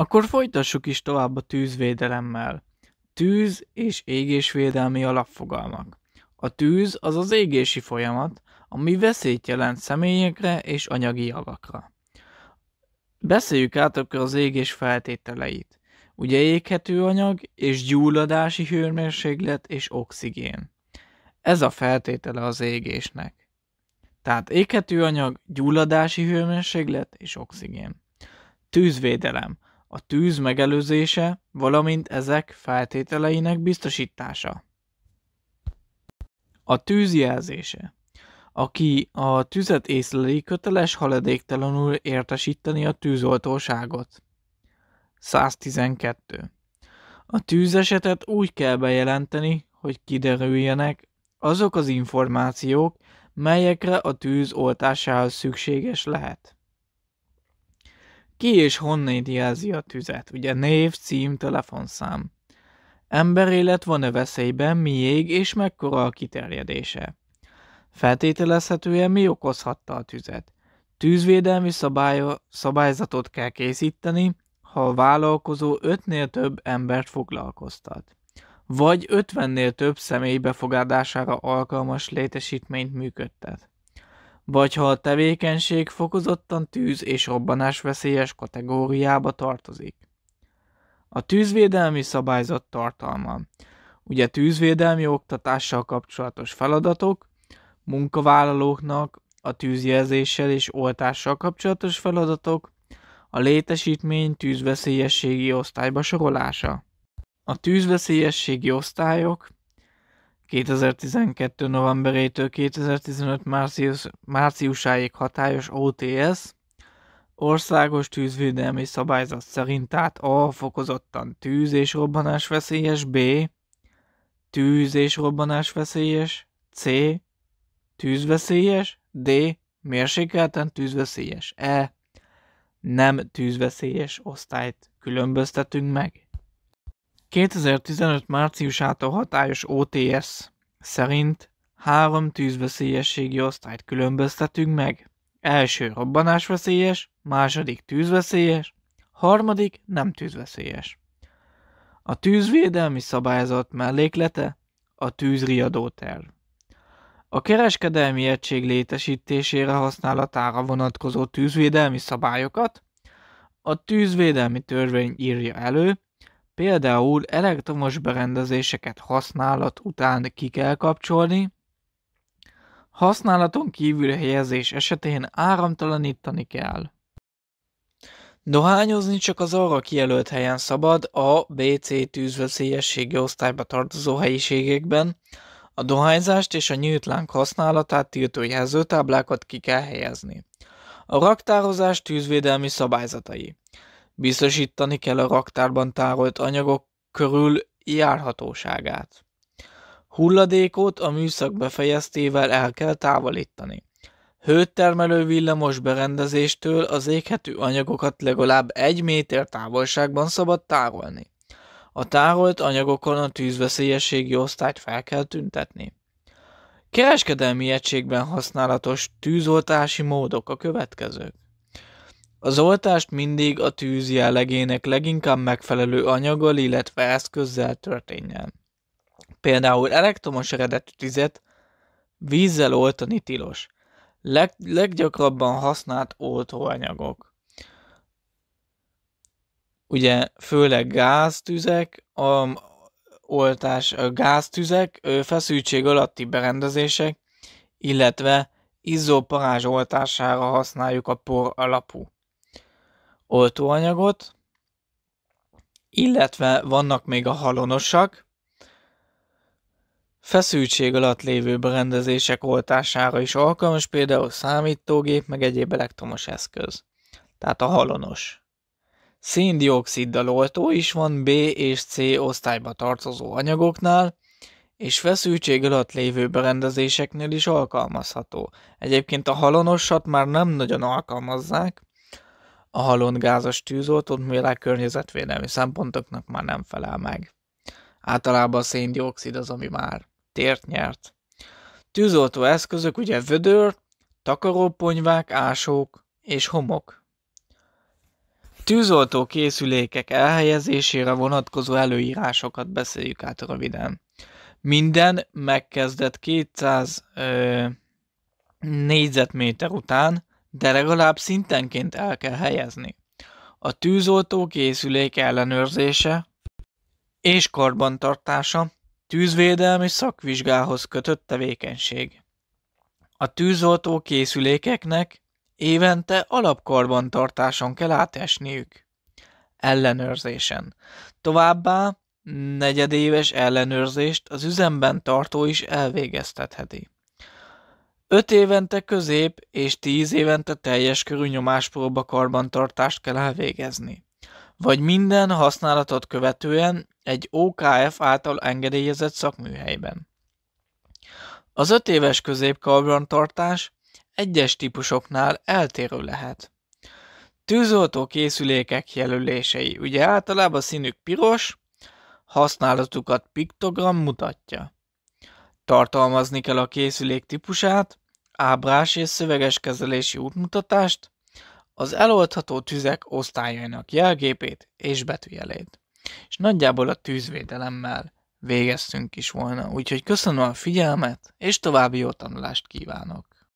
Akkor folytassuk is tovább a tűzvédelemmel. Tűz és égésvédelmi alapfogalmak. A tűz az az égési folyamat, ami veszélyt jelent személyekre és anyagi javakra. Beszéljük át akkor az égés feltételeit. Ugye éghető anyag és gyulladási hőmérséklet és oxigén. Ez a feltétele az égésnek. Tehát éghető anyag, gyulladási hőmérséklet és oxigén. Tűzvédelem a tűz megelőzése, valamint ezek feltételeinek biztosítása. A tűzjelzése Aki a tüzet észleli, köteles haladéktalanul értesíteni a tűzoltóságot. 112. A tűzesetet úgy kell bejelenteni, hogy kiderüljenek azok az információk, melyekre a tűz oltásához szükséges lehet. Ki és honnan idézi a tüzet? Ugye név, cím, telefonszám. Emberélet van-e veszélyben, miég és mekkora a kiterjedése? Feltételezhetően mi okozhatta a tüzet? Tűzvédelmi szabálya, szabályzatot kell készíteni, ha a vállalkozó 5-nél több embert foglalkoztat. Vagy 50-nél több személy befogadására alkalmas létesítményt működtet vagy ha a tevékenység fokozottan tűz és robbanásveszélyes kategóriába tartozik. A tűzvédelmi szabályzat tartalma. Ugye tűzvédelmi oktatással kapcsolatos feladatok, munkavállalóknak a tűzjelzéssel és oltással kapcsolatos feladatok, a létesítmény tűzveszélyességi osztályba sorolása. A tűzveszélyességi osztályok 2012. novemberétől 2015. Március, márciusáig hatályos OTS, országos tűzvédelmi szabályzat szerint tehát A. fokozottan tűz és robbanás veszélyes, B. tűz és robbanás veszélyes, C. tűzveszélyes, D. mérsékelten tűzveszélyes, E. nem tűzveszélyes osztályt különböztetünk meg. 2015 márciusától hatályos OTS szerint három tűzveszélyességi osztályt különböztetünk meg. Első robbanásveszélyes, második tűzveszélyes, harmadik nem tűzveszélyes. A tűzvédelmi szabályzat melléklete a tűzriadó terv. A kereskedelmi egység létesítésére használatára vonatkozó tűzvédelmi szabályokat a tűzvédelmi törvény írja elő, Például elektromos berendezéseket használat után ki kell kapcsolni, használaton kívül helyezés esetén áramtalanítani kell. Dohányozni csak az arra kijelölt helyen szabad, a BC tűzveszélyességi osztályba tartozó helyiségekben. A dohányzást és a nyílt láng használatát tiltó jelzőtáblákat ki kell helyezni. A raktározás tűzvédelmi szabályzatai. Biztosítani kell a raktárban tárolt anyagok körül járhatóságát. Hulladékot a műszak befejeztével el kell távolítani. Hőtermelő villamos berendezéstől az éghető anyagokat legalább egy méter távolságban szabad tárolni. A tárolt anyagokon a tűzveszélyességi osztályt fel kell tüntetni. Kereskedelmi egységben használatos tűzoltási módok a következők. Az oltást mindig a tűz jellegének leginkább megfelelő anyaggal, illetve eszközzel történjen. Például elektromos eredetű tüzet vízzel oltani tilos. Leg, leggyakrabban használt oltóanyagok. Ugye főleg gáztüzek, a oltás, a gáztüzek, feszültség alatti berendezések, illetve izzoparázs oltására használjuk a por alapú oltóanyagot, illetve vannak még a halonosak, feszültség alatt lévő berendezések oltására is alkalmas, például számítógép, meg egyéb elektromos eszköz. Tehát a halonos. Széndioksziddal oltó is van B és C osztályba tartozó anyagoknál, és feszültség alatt lévő berendezéseknél is alkalmazható. Egyébként a halonosat már nem nagyon alkalmazzák, a halon gázos tűzoltót, mivel a környezetvédelmi szempontoknak már nem felel meg. Általában a széndiokszid az, ami már tért nyert. Tűzoltó eszközök ugye vödör, takaróponyvák, ásók és homok. Tűzoltó készülékek elhelyezésére vonatkozó előírásokat beszéljük át röviden. Minden megkezdett 200 ö, négyzetméter után de legalább szintenként el kell helyezni. A tűzoltó készülék ellenőrzése és karbantartása tűzvédelmi szakvizsgához kötött tevékenység. A tűzoltó készülékeknek évente alapkarbantartáson kell átesniük. Ellenőrzésen. Továbbá negyedéves ellenőrzést az üzemben tartó is elvégeztetheti. Öt évente közép- és tíz évente teljes körű nyomáspróba karbantartást kell elvégezni. Vagy minden használatot követően egy OKF által engedélyezett szakműhelyben. Az öt éves közép karbantartás egyes típusoknál eltérő lehet. Tűzoltó készülékek jelölései, ugye általában színük piros, használatukat piktogram mutatja. Tartalmazni kell a készülék típusát, ábrás és szöveges kezelési útmutatást, az eloldható tüzek osztályainak jelgépét és betűjelét. És nagyjából a tűzvédelemmel végeztünk is volna, úgyhogy köszönöm a figyelmet, és további jó tanulást kívánok!